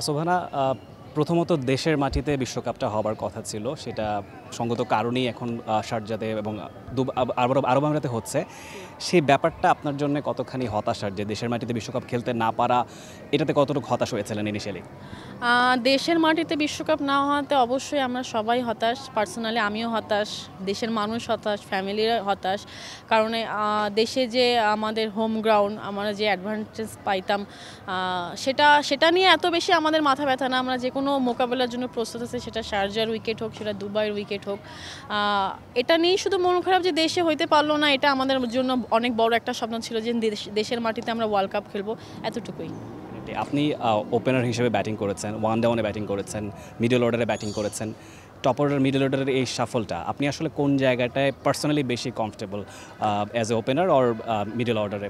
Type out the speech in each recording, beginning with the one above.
शोभना প্রথমত দেশের মাটিতে বিশ্বকাপটা হবার কথা ছিল সেটা সঙ্গত কারণেই এখন সারজাতে এবং আরব আরব আমিরাতে হচ্ছে সেই ব্যাপারটা আপনার জন্য কতখানি হতাশার যে দেশের মাটিতে বিশ্বকাপ খেলতে না পারা এটাতে কতটুকু হতাশ হয়েছিলেন ইনিশিয়ালি দেশের মাটিতে বিশ্বকাপ না হওয়াতে অবশ্যই আমরা সবাই হতাশ পার্সোনালি আমিও হতাশ দেশের মানুষ হতাশ ফ্যামিলির হতাশ কারণ দেশে যে আমাদের হোম গ্রাউন্ড আমরা যে অ্যাডভান্টেজ পাইতাম সেটা সেটা নিয়ে এত বেশি আমাদের মাথা ব্যথা না আমরা যে কোনো কোনো মোকাবেলার জন্য প্রস্তুত আছে সেটা শারজার উইকেট হোক সেটা দুবাইয়ের উইকেট হোক এটা নিয়েই শুধু মন খারাপ যে দেশে হইতে পারলো না এটা আমাদের জন্য অনেক বড় একটা স্বপ্ন ছিল যে দেশের মাটিতে আমরা ওয়ার্ল্ড কাপ খেলবো এতটুকুই আপনি ওপেনার হিসেবে ব্যাটিং করেছেন ওয়ান ডাউনে ব্যাটিং করেছেন মিডল অর্ডারে ব্যাটিং করেছেন টপ অর্ডার মিডল অর্ডারের এই সাফলটা আপনি আসলে কোন জায়গাটায় পার্সোনালি বেশি comfortable as a opener or middle অর্ডারে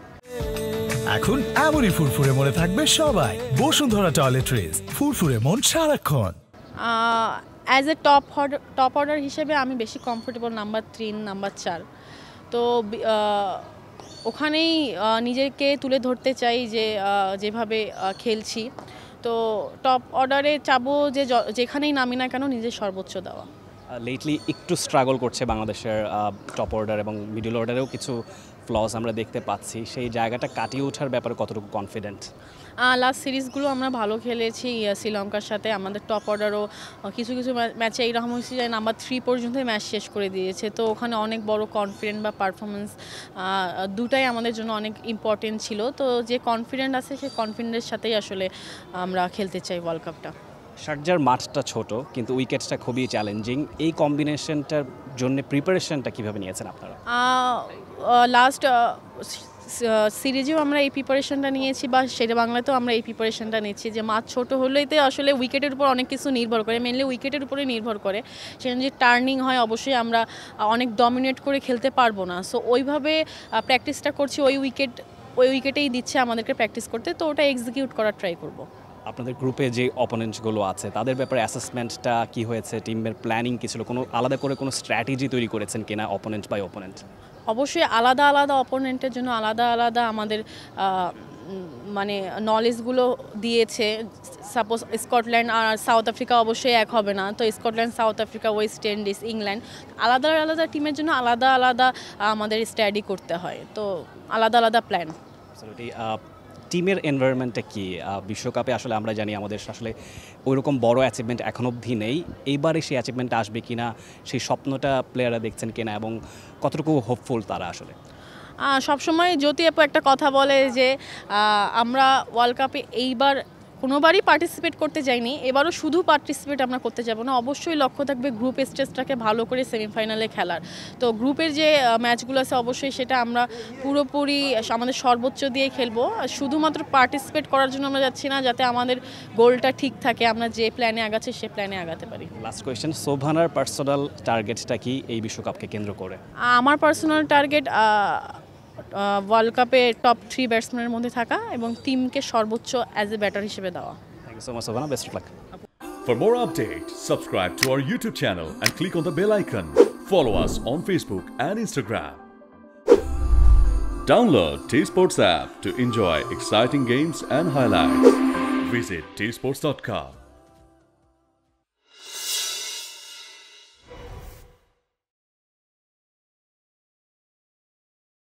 এখন এমনই ফুরফুরে মনে থাকবে সবাই বসুন্ধরা টয়লেট্রিজ ফুরফুরে মন সারাক্ষণ as a top order top order হিসেবে আমি বেশি কমফোর্টেবল নাম্বার তিন নাম্বার চার তো ওখানেই নিজেকে তুলে ধরতে চাই যে যেভাবে খেলছি তো টপ অর্ডারে চাবো যে যেখানেই নামি না কেন নিজের সর্বোচ্চ দেওয়া লেটলি একটু স্ট্রাগল করছে বাংলাদেশের টপ অর্ডার এবং মিডল অর্ডারেও কিছু ফ্লস আমরা দেখতে পাচ্ছি সেই জায়গাটা কাটিয়ে ওঠার ব্যাপারে কতটুকু কনফিডেন্ট লাস্ট সিরিজগুলো আমরা ভালো খেলেছি শ্রীলঙ্কার সাথে আমাদের টপ অর্ডারও কিছু কিছু ম্যাচে এইরকম হয়েছে যে নাম্বার থ্রি পর্যন্ত ম্যাচ শেষ করে দিয়েছে তো ওখানে অনেক বড় কনফিডেন্ট বা পারফরমেন্স দুটাই আমাদের জন্য অনেক ইম্পর্টেন্ট ছিল তো যে কনফিডেন্ট আছে সেই কনফিডেন্টের সাথেই আসলে আমরা খেলতে চাই ওয়ার্ল্ড কাপটা শারজার মাঠটা ছোট কিন্তু উইকেটসটা খুবই চ্যালেঞ্জিং এই কম্বিনেশনটার জন্য প্রিপারেশনটা কিভাবে নিয়েছেন আপনারা লাস্ট সিরিজেও আমরা এই প্রিপারেশনটা নিয়েছি বা সেটা বাংলাতেও আমরা এই প্রিপারেশনটা নিচ্ছি যে মাছ ছোট হলেইতে আসলে উইকেটের উপর অনেক কিছু নির্ভর করে মেনলি উইকেটের উপরে নির্ভর করে সেখানে যে টার্নিং হয় অবশ্যই আমরা অনেক ডমিনেট করে খেলতে পারবো না সো ওইভাবে প্র্যাকটিসটা করছি ওই উইকেট ওই উইকেটেই দিচ্ছে আমাদেরকে প্র্যাকটিস করতে তো ওটা এক্সিকিউট করার ট্রাই করবো আপনাদের গ্রুপে যে অপোনেন্টসগুলো আছে তাদের ব্যাপারে অ্যাসেসমেন্টটা কি হয়েছে টিমের প্ল্যানিং কি ছিল কোনো আলাদা করে কোনো স্ট্র্যাটেজি তৈরি করেছেন কিনা অপোনেন্ট বাই অপোনেন্ট অবশ্যই আলাদা আলাদা অপোনেন্টের জন্য আলাদা আলাদা আমাদের মানে নলেজগুলো দিয়েছে সাপোজ স্কটল্যান্ড আর সাউথ আফ্রিকা অবশ্যই এক হবে না তো Scotland South Africa West Indies England আলাদা আলাদা টিমের জন্য আলাদা আলাদা আমাদের স্টাডি করতে হয় তো আলাদা আলাদা প্ল্যান টিমের এনভায়রনমেন্টটা কি বিশ্বকাপে আসলে আমরা জানি আমাদের আসলে ওইরকম বড় অ্যাচিভমেন্ট এখন অবধি নেই এইবারে সেই অ্যাচিভমেন্টটা আসবে কি না সেই স্বপ্নটা প্লেয়াররা দেখছেন কিনা এবং কতটুকু হোপফুল তারা আসলে সবসময় জ্যোতি আপু একটা কথা বলে যে আমরা ওয়ার্ল্ড কাপে এইবার কোনোবারই পার্টিসিপেট করতে যাইনি এবারও শুধু পার্টিসিপেট আমরা করতে যাব না অবশ্যই লক্ষ্য থাকবে গ্রুপ স্টেজটাকে ভালো করে সেমিফাইনালে খেলার তো গ্রুপের যে ম্যাচগুলো আছে অবশ্যই সেটা আমরা পুরোপুরি আমাদের সর্বোচ্চ দিয়ে খেলবো শুধুমাত্র পার্টিসিপেট করার জন্য আমরা যাচ্ছি না যাতে আমাদের গোলটা ঠিক থাকে আমরা যে প্ল্যানে আগাচ্ছি সে প্ল্যানে আগাতে পারি লাস্ট কোয়েশ্চেন সোভানার পার্সোনাল টার্গেটটা কি এই বিশ্বকাপকে কেন্দ্র করে আমার পার্সোনাল টার্গেট ওয়ার্ল্ড কাপে টপ থ্রি ব্যাটসম্যানের মধ্যে থাকা এবং টিমকে সর্বোচ্চ অ্যাজ এ ব্যাটার হিসেবে দেওয়া thank you so much Sabana best luck For more update, subscribe to our YouTube channel and click on the bell icon. Follow us on Facebook and Instagram. Download T Sports app to enjoy exciting games and highlights. Visit tsports.com.